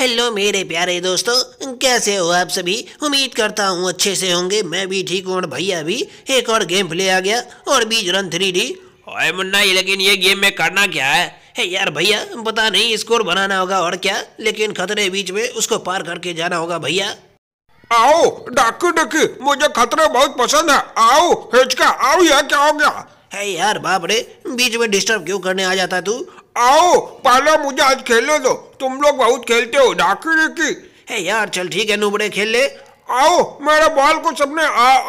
hello मेरे प्यारे दोस्तों कैसे हो आप सभी उम्मीद करता हूँ अच्छे से होंगे मैं भी ठीक हूँ और भैया भी एक और गेम प्ले आ गया और बीज रन थ्री डी मुन्ना ही लेकिन ये गेम में करना क्या है हे यार भैया पता नहीं स्कोर बनाना होगा और क्या लेकिन खतरे बीच में उसको पार करके जाना होगा भैया आओ डाकू डाकू मुझे खतरे बहुत पसंद है आओ हिचका आओ यार क्या हो गया है यार बाप रे बीच में डिस्टर्ब क्यों करने आ जाता तू आओ पालो मुझे आज खेलने दो तुम लोग बहुत खेलते हो डाकी रिकी हे यार चल ठीक है नुबड़े खेल ले आओ मेरे बाल को सबने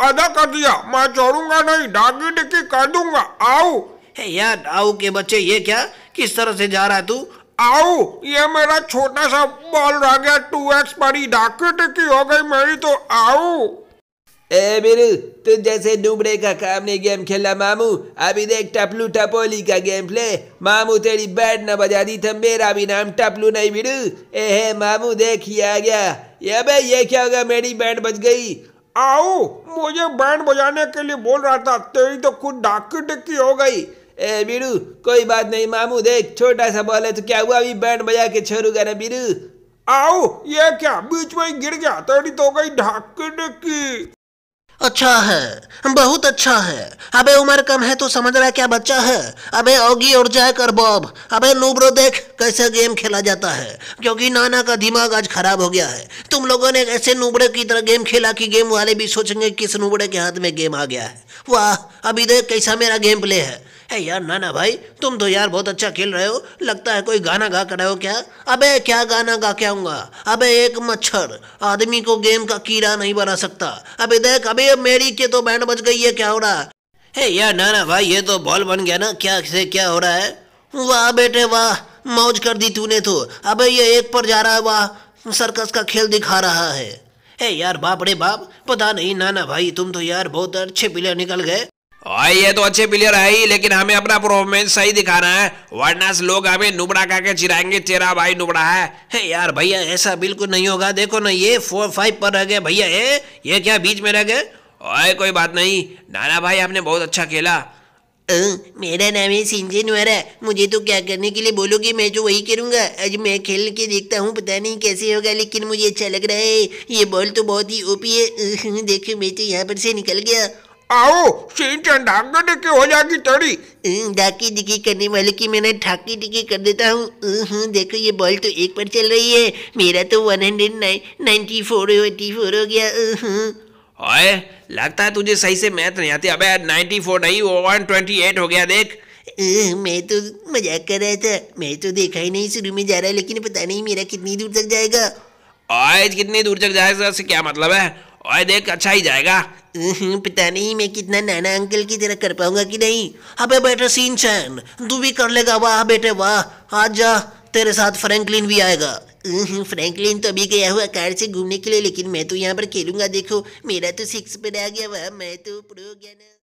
आधा कर दिया मैं छोड़ूंगा नहीं डाकी डिकी कर दूंगा आओ हे यार आओ के बच्चे ये क्या किस तरह से जा रहा है तू आओ ये मेरा छोटा सा बॉल रह गया टू एक्स पर ही डाकी टिकी हो गई मेरी तो आओ ए बिरु तू जैसे डुबड़े का काम नहीं गेम खेला मामू अभी देख टपलू टपोली का गेम प्ले मामू तेरी बैड न बजा दी था मेरा भी नाम टपलू नहीं बिरु ए हे मामू देख ही आ गया ये बे ये क्या होगा मेरी बैट बज गई आओ मुझे बैंड बजाने के लिए बोल रहा था तेरी तो खुद डाकी टिक्की हो गई ए बीरू कोई बात नहीं मामू देख छोटा सा बॉल है तो क्या हुआ अभी बैंड बजा के छोड़ूगा ना बीरू आओ ये क्या बीच में गिर गया तेरी तो गई ढाकी टिक्की अच्छा है बहुत अच्छा है अबे उम्र कम है तो समझ रहा है क्या बच्चा है अबे ओगी और जाकर कर बॉब अबे नूब्रो देख कैसे गेम खेला जाता है क्योंकि नाना का दिमाग आज खराब हो गया है तुम लोगों ने ऐसे नूबड़े की तरह गेम खेला कि गेम वाले भी सोचेंगे किस नूबड़े के हाथ में गेम आ गया है वाह अभी देख कैसा मेरा गेम प्ले है ए यार ना ना भाई तुम तो यार बहुत अच्छा खेल रहे हो लगता है कोई गाना गा कर रहे हो क्या अबे क्या गाना गा के आऊंगा अबे एक मच्छर आदमी को गेम का कीड़ा नहीं बना सकता अबे देख अबे मेरी के तो बैंड बज गई है क्या हो रहा है यार ना ना भाई ये तो बॉल बन गया ना क्या से क्या हो रहा है वाह बेटे वाह मौज कर दी तूने तो अबे ये एक पर जा रहा है वाह सर्कस का खेल दिखा रहा है यार बाप रे बाप पता नहीं नाना भाई तुम तो यार बहुत अच्छे प्लेयर निकल गए भाई ये तो अच्छे प्लेयर है ही लेकिन हमें अपना परफॉर्मेंस सही दिखाना है वरना लोग हमें नुबड़ा कह के चिराएंगे तेरा भाई नुबड़ा है हे यार भैया ऐसा बिल्कुल नहीं होगा देखो ना ये फोर फाइव पर रह गए भैया ये ये क्या बीच में रह गए ओए कोई बात नहीं नाना भाई आपने बहुत अच्छा खेला मेरा नाम है सिंजन वारा मुझे तो क्या करने के लिए बोलोगे मैं तो वही करूँगा आज मैं खेल के देखता हूँ पता नहीं कैसे होगा लेकिन मुझे अच्छा लग रहा है ये बॉल तो बहुत ही ओपी है देखो मैं तो यहाँ पर से निकल गया आओ सीन हो जाएगी तेरी हम्म, डाकी डिकी करने वाले की मैंने ठाकी दिखी कर देता हूँ हम्म, हम्म, देखो ये बॉल तो एक पर चल रही है मेरा तो one hundred nine ninety four eighty four हो गया ओए लगता है तुझे सही से मैथ नहीं आती अबे नाइनटी फोर नहीं वो वन ट्वेंटी एट हो गया देख मैं तो मजाक कर रहा था मैं तो देखा ही नहीं शुरू में जा रहा है लेकिन पता नहीं मेरा कितनी दूर तक जाएगा आज कितनी दूर तक जाएगा से क्या मतलब है आए देख अच्छा ही जाएगा पता नहीं मैं कितना नाना अंकल की तरह कर पाऊंगा कि नहीं अबे हाँ बेटे सीन चैन तू भी कर लेगा वाह बेटे वाह आ जा तेरे साथ फ्रैंकलिन भी आएगा फ्रैंकलिन तो अभी गया हुआ कार से घूमने के लिए लेकिन मैं तो यहाँ पर खेलूंगा देखो मेरा तो सिक्स पर आ गया वह मैं तो प्रो गया ना